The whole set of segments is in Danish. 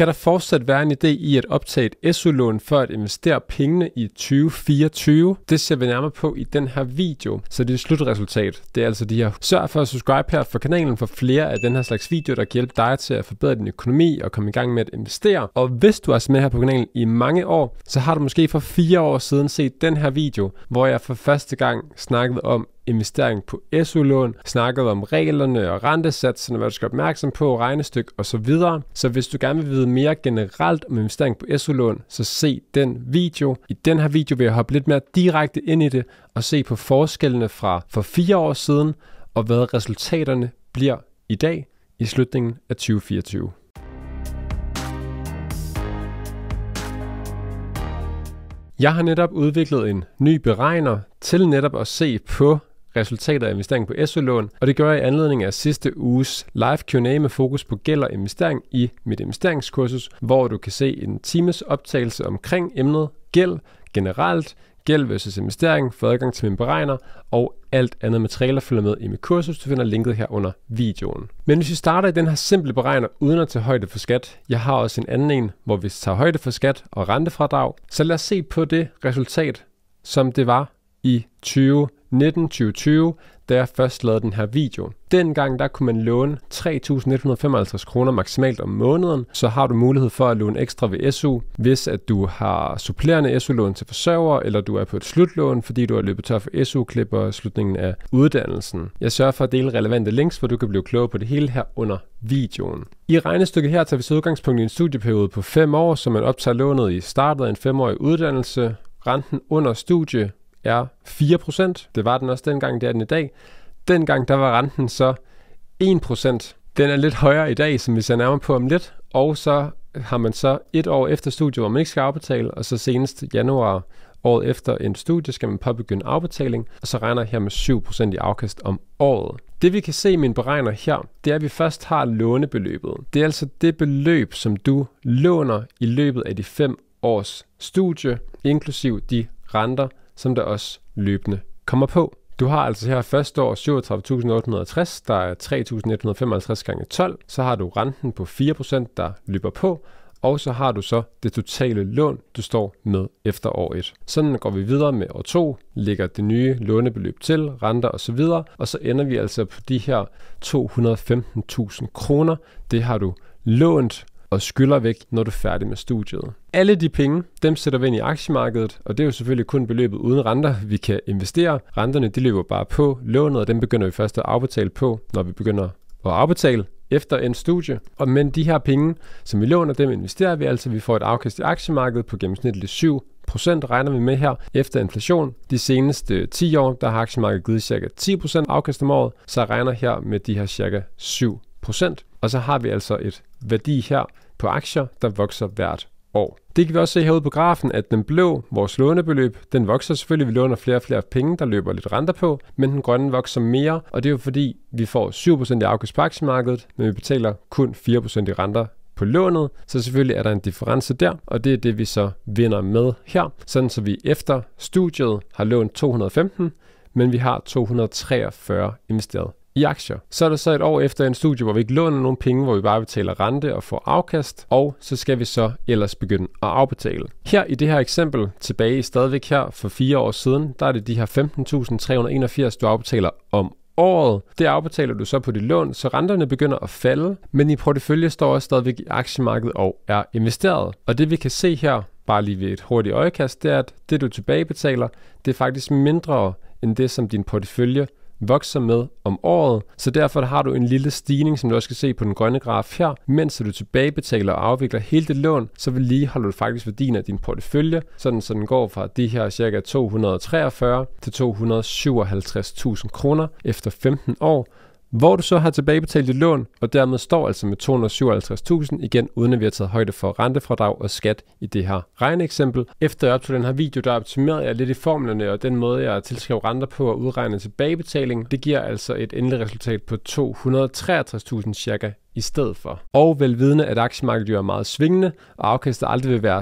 Kan der fortsat være en idé i at optage et SU-lån for at investere pengene i 2024? Det ser vi nærmere på i den her video, så det er slutresultat. Det er altså de her. Sørg for at subscribe her for kanalen for flere af den her slags videoer, der kan hjælpe dig til at forbedre din økonomi og komme i gang med at investere. Og hvis du har med her på kanalen i mange år, så har du måske for fire år siden set den her video, hvor jeg for første gang snakkede om investering på SU-lån, snakket om reglerne og rentesatserne, hvad du skal opmærksom på, regnestyk osv. Så hvis du gerne vil vide mere generelt om investering på SU-lån, så se den video. I den her video vil jeg hoppe lidt mere direkte ind i det og se på forskellene fra for fire år siden og hvad resultaterne bliver i dag i slutningen af 2024. Jeg har netop udviklet en ny beregner til netop at se på resultater af investering på SU-lån, og det gør jeg i anledning af sidste uges live Q&A med fokus på gæld og investering i mit investeringskursus, hvor du kan se en times optagelse omkring emnet gæld generelt, gæld versus investering, få adgang til mine beregner og alt andet materiale følger med i mit kursus. Du finder linket her under videoen. Men hvis vi starter i den her simple beregner uden at tage højde for skat, jeg har også en anden en, hvor vi tager højde for skat og rentefradrag, så lad os se på det resultat, som det var i 2019, 2020, da jeg først lavede den her video. Dengang der kunne man låne 3.155 kroner maksimalt om måneden, så har du mulighed for at låne ekstra ved SU, hvis at du har supplerende SU-lån til forsørger, eller du er på et slutlån, fordi du har løbet tør for SU-klip og slutningen af uddannelsen. Jeg sørger for at dele relevante links, hvor du kan blive klogere på det hele her under videoen. I regnestykket her tager vi så udgangspunkt i en studieperiode på 5 år, så man optager lånet i startet af en 5-årig uddannelse, renten under studie, er 4%. Det var den også dengang, det er den i dag. Dengang der var renten så 1%. Den er lidt højere i dag, som vi ser nærmere på om lidt. Og så har man så et år efter studiet, hvor man ikke skal afbetale, og så senest januar året efter en studie skal man påbegynde afbetaling, og så regner her med 7% i afkast om året. Det vi kan se i min beregner her, det er, at vi først har lånebeløbet. Det er altså det beløb, som du låner i løbet af de 5 års studie, inklusiv de renter, som der også løbende kommer på. Du har altså her første år 37.860, der er 3.155 gange 12, så har du renten på 4%, der løber på, og så har du så det totale lån, du står med efter år 1. Sådan går vi videre med år 2, lægger det nye lånebeløb til, renter osv., og så ender vi altså på de her 215.000 kroner. Det har du lånt og skylder væk, når du er færdig med studiet. Alle de penge, dem sætter vi ind i aktiemarkedet, og det er jo selvfølgelig kun beløbet uden renter, vi kan investere. Renterne, de løber bare på lånet, og dem begynder vi først at afbetale på, når vi begynder at afbetale efter en studie. Og men de her penge, som vi låner, dem investerer vi altså. Vi får et afkast i aktiemarkedet på gennemsnitligt 7 procent regner vi med her efter inflation. De seneste 10 år, der har aktiemarkedet givet ca. 10 procent afkast om året, så regner her med de her ca. 7 procent. Og så har vi altså et værdi her på aktier, der vokser hvert år. Det kan vi også se herude på grafen, at den blå, vores lånebeløb, den vokser selvfølgelig. Vi låner flere og flere penge, der løber lidt renter på, men den grønne vokser mere, og det er jo fordi, vi får 7% i afgift på aktiemarkedet, men vi betaler kun 4% i renter på lånet, så selvfølgelig er der en difference der, og det er det, vi så vinder med her, sådan så vi efter studiet har lånt 215, men vi har 243 investeret i aktier. Så er der så et år efter en studie, hvor vi ikke låner nogen penge, hvor vi bare betaler rente og får afkast, og så skal vi så ellers begynde at afbetale. Her i det her eksempel, tilbage stadigvæk her for fire år siden, der er det de her 15.381, du afbetaler om året. Det afbetaler du så på dit lån, så renterne begynder at falde, men i portefølje står også stadigvæk i aktiemarkedet og er investeret. Og det vi kan se her, bare lige ved et hurtigt øjekast, det er, at det du tilbagebetaler, det er faktisk mindre end det, som din portefølje vokser med om året, så derfor har du en lille stigning, som du også kan se på den grønne graf her, mens du tilbagebetaler og afvikler hele det lån, så vil holde du faktisk værdien af din portefølje, sådan så den går fra de her ca. 243 til 257.000 kroner efter 15 år, hvor du så har tilbagebetalt dit lån, og dermed står altså med 257.000 igen, uden at vi har taget højde for rentefradrag og skat i det her regneeksempel. Efter jeg optog den her video, der optimerede jeg lidt i formlerne og den måde, jeg tilskrev renter på og udregne tilbagebetaling. Det giver altså et endeligt resultat på 263.000 cirka i stedet for. Og velvidende, at aktiemarkedet er meget svingende, og afkastet aldrig vil være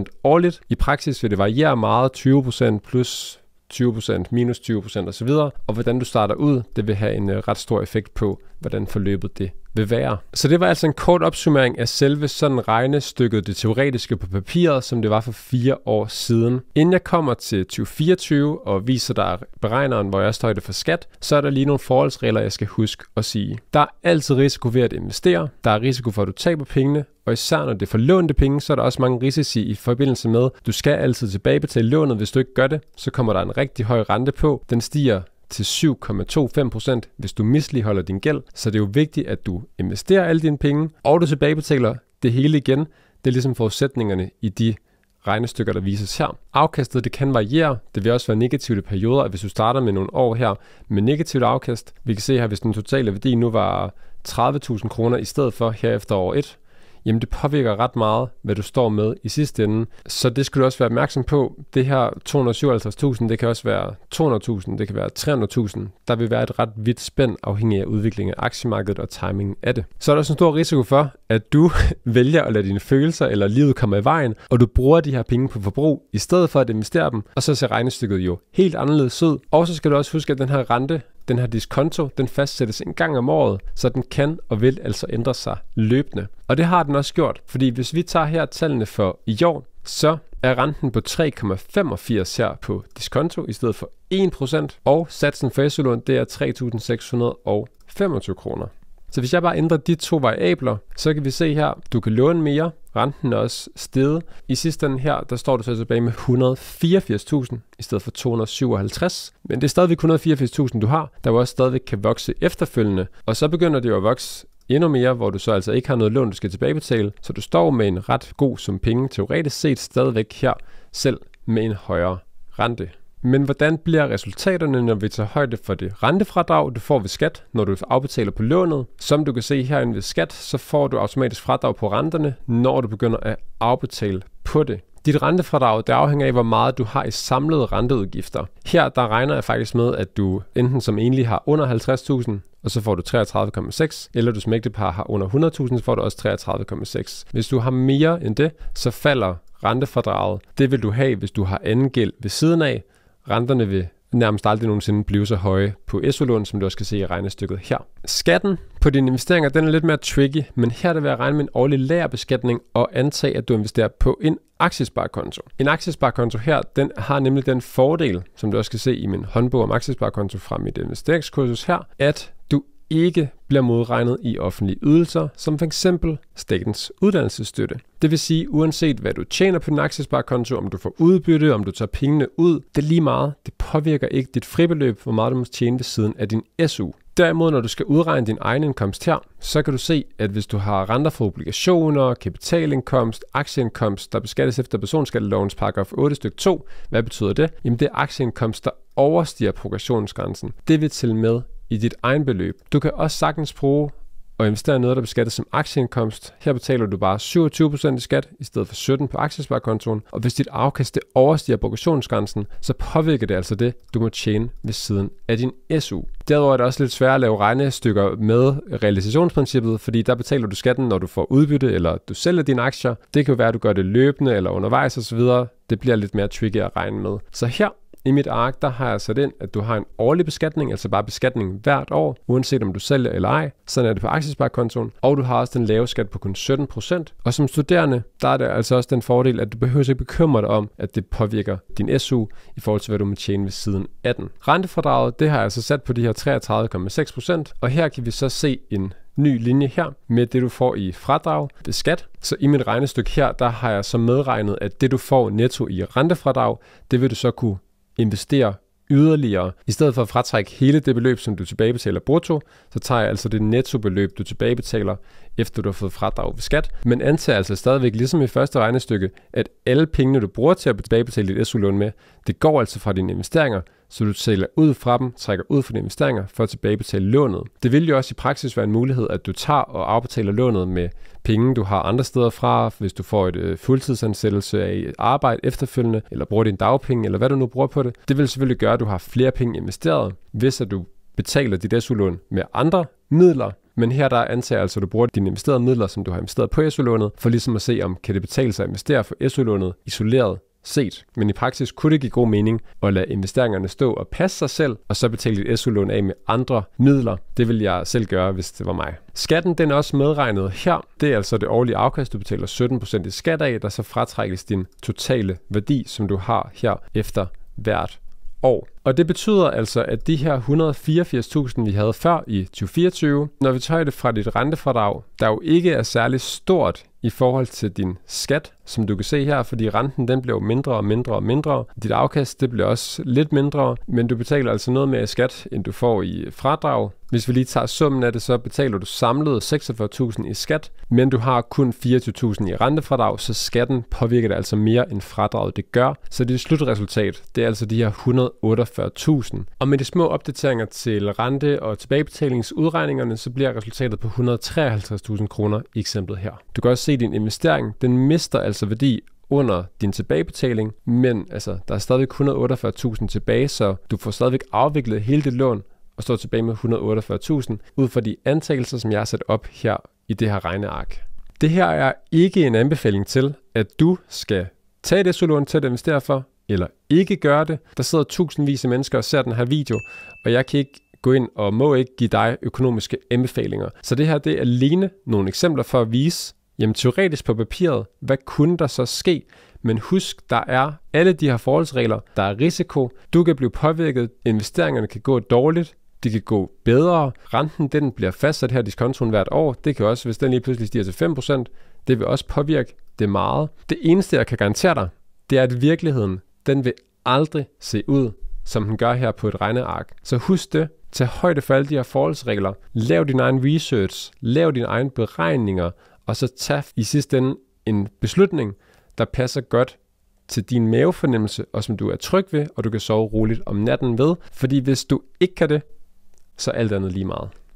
7% årligt. I praksis vil det variere meget, 20% plus 20%, minus 20% osv., og hvordan du starter ud, det vil have en øh, ret stor effekt på, hvordan forløbet det vil være. Så det var altså en kort opsummering af selve sådan regnestykket det teoretiske på papiret, som det var for fire år siden. Inden jeg kommer til 2024 og viser dig beregneren, hvor jeg står det for skat, så er der lige nogle forholdsregler, jeg skal huske at sige. Der er altid risiko ved at investere, der er risiko for, at du taber pengene, og især når det er lånte penge, så er der også mange risici i forbindelse med, du skal altid tilbagebetale lånet, hvis du ikke gør det, så kommer der en rigtig høj rente på. Den stiger til 7,25 hvis du misligeholder din gæld. Så det er jo vigtigt, at du investerer alle dine penge, og du tilbagebetaler det hele igen. Det er ligesom forudsætningerne i de regnestykker, der vises her. Afkastet det kan variere. Det vil også være negative perioder, hvis du starter med nogle år her med negativt afkast, vi kan se her, hvis den totale værdi nu var 30.000 kroner i stedet for her efter år 1, jamen det påvirker ret meget, hvad du står med i sidste ende. Så det skal du også være opmærksom på. Det her 257.000, det kan også være 200.000, det kan være 300.000. Der vil være et ret vidt spænd afhængig af udviklingen af aktiemarkedet og timingen af det. Så er der også en stor risiko for, at du vælger at lade dine følelser eller livet komme i vejen, og du bruger de her penge på forbrug, i stedet for at investere dem, og så ser regnestykket jo helt anderledes ud. Og så skal du også huske, at den her rente, den her diskonto, den fastsættes en gang om året, så den kan og vil altså ændre sig løbende. Og det har den også gjort, fordi hvis vi tager her tallene for i år, så er renten på 3,85 her på diskonto i stedet for 1%, og satsen for SU-lån det er 3.625 kroner. Så hvis jeg bare ændrer de to variabler, så kan vi se her, du kan låne mere, renten er også steget. I sidste ende her, der står du så tilbage med 184.000 i stedet for 257. Men det er stadigvæk 184.000, du har, der jo også stadigvæk kan vokse efterfølgende. Og så begynder det jo at vokse endnu mere, hvor du så altså ikke har noget lån, du skal tilbagebetale, så du står med en ret god sum penge teoretisk set stadigvæk her, selv med en højere rente. Men hvordan bliver resultaterne, når vi tager højde for det rentefradrag, du får ved skat, når du afbetaler på lånet? Som du kan se herinde ved skat, så får du automatisk fradrag på renterne, når du begynder at afbetale på det. Dit rentefradrag det afhænger af, hvor meget du har i samlede renteudgifter. Her der regner jeg faktisk med, at du enten som enlig har under 50.000, og så får du 33,6, eller du som ægtepar har under 100.000, så får du også 33,6. Hvis du har mere end det, så falder rentefradraget. Det vil du have, hvis du har anden gæld ved siden af, Renterne vil nærmest aldrig nogensinde blive så høje på SU-lån, som du også kan se i regnestykket her. Skatten på dine investeringer den er lidt mere tricky, men her er det ved at regne med en årlig lagerbeskatning og antage, at du investerer på en aktiesparekonto. En aktiesparekonto her, den har nemlig den fordel, som du også kan se i min håndbog om aktiesparekonto fra mit investeringskursus her, at du ikke bliver modregnet i offentlige ydelser, som f.eks. statens uddannelsesstøtte. Det vil sige, uanset hvad du tjener på din aktiesparekonto, om du får udbytte, om du tager pengene ud, det er lige meget. Det påvirker ikke dit fribeløb, hvor meget du må tjene ved siden af din SU. Derimod, når du skal udregne din egen indkomst her, så kan du se, at hvis du har renter for obligationer, kapitalindkomst, aktieindkomst, der beskattes efter personskattelovens paragraf 8 stykke 2, hvad betyder det? Jamen det er aktieindkomst, der overstiger progressionsgrænsen. Det vil til med i dit egen beløb. Du kan også sagtens bruge og investere noget, der beskattes som aktieindkomst. Her betaler du bare 27% i skat i stedet for 17% på aktiesparekontoen, og hvis dit afkast det overstiger progressionsgrænsen, så påvirker det altså det, du må tjene ved siden af din SU. Derudover er det også lidt svært at lave regnestykker med realisationsprincippet, fordi der betaler du skatten, når du får udbytte eller du sælger dine aktier. Det kan jo være, at du gør det løbende eller undervejs osv. Det bliver lidt mere tricky at regne med. Så her i mit ark, der har jeg sat ind, at du har en årlig beskatning, altså bare beskatning hvert år, uanset om du sælger eller ej. Sådan er det på aktiesparekontoen. Og du har også den lave skat på kun 17%. Og som studerende, der er det altså også den fordel, at du behøver ikke bekymre dig om, at det påvirker din SU i forhold til, hvad du må tjene ved siden den. Rentefradraget, det har jeg altså sat på de her 33,6%, og her kan vi så se en ny linje her med det, du får i fradrag ved skat. Så i mit regnestykke her, der har jeg så medregnet, at det, du får netto i rentefradrag, det vil du så kunne investere yderligere. I stedet for at fratrække hele det beløb, som du tilbagebetaler brutto, så tager jeg altså det nettobeløb, du tilbagebetaler, efter du har fået fradrag ved skat. Men antag altså stadigvæk, ligesom i første regnestykke, at alle pengene, du bruger til at tilbagebetale dit SU-lån med, det går altså fra dine investeringer så du sælger ud fra dem, trækker ud fra dine investeringer for at tilbagebetale lånet. Det vil jo også i praksis være en mulighed, at du tager og afbetaler lånet med penge, du har andre steder fra, hvis du får et øh, fuldtidsansættelse af et arbejde efterfølgende, eller bruger din dagpenge, eller hvad du nu bruger på det. Det vil selvfølgelig gøre, at du har flere penge investeret, hvis at du betaler dit SU-lån med andre midler, men her der antager altså, at du bruger dine investerede midler, som du har investeret på SU-lånet, for ligesom at se, om kan det betale sig at investere for SU-lånet isoleret set, men i praksis kunne det give god mening at lade investeringerne stå og passe sig selv, og så betale dit SU-lån af med andre midler. Det vil jeg selv gøre, hvis det var mig. Skatten den er også medregnet her. Det er altså det årlige afkast, du betaler 17% i skat af, der så fratrækkes din totale værdi, som du har her efter hvert år. Og det betyder altså, at de her 184.000, vi havde før i 2024, når vi tager det fra dit rentefradrag, der jo ikke er særlig stort i forhold til din skat, som du kan se her, fordi renten den bliver mindre og mindre og mindre. Dit afkast det bliver også lidt mindre, men du betaler altså noget mere i skat, end du får i fradrag. Hvis vi lige tager summen af det, så betaler du samlet 46.000 i skat, men du har kun 24.000 i rentefradrag, så skatten påvirker det altså mere end fradraget det gør. Så det slutresultat, det er altså de her 148.000. Og med de små opdateringer til rente- og tilbagebetalingsudregningerne, så bliver resultatet på 153.000 kroner i eksemplet her. Du kan også se, at din investering, den mister altså altså værdi under din tilbagebetaling, men altså, der er stadig 148.000 tilbage, så du får stadigvæk afviklet hele dit lån og står tilbage med 148.000 ud fra de antagelser, som jeg har sat op her i det her regneark. Det her er ikke en anbefaling til, at du skal tage det su-lån til at investere for, eller ikke gøre det. Der sidder tusindvis af mennesker og ser den her video, og jeg kan ikke gå ind og må ikke give dig økonomiske anbefalinger. Så det her det er alene nogle eksempler for at vise, Jamen teoretisk på papiret, hvad kunne der så ske? Men husk, der er alle de her forholdsregler, der er risiko, du kan blive påvirket, investeringerne kan gå dårligt, de kan gå bedre, renten den bliver fastsat her diskontoen hvert år, det kan også, hvis den lige pludselig stiger til 5%, det vil også påvirke det meget. Det eneste, jeg kan garantere dig, det er, at virkeligheden, den vil aldrig se ud, som den gør her på et regneark. Så husk det, tag højde for alle de her forholdsregler, lav din egen research, lav dine egne beregninger, og så tage i sidste ende en beslutning, der passer godt til din mavefornemmelse, og som du er tryg ved, og du kan sove roligt om natten ved. Fordi hvis du ikke kan det, så er alt andet lige meget.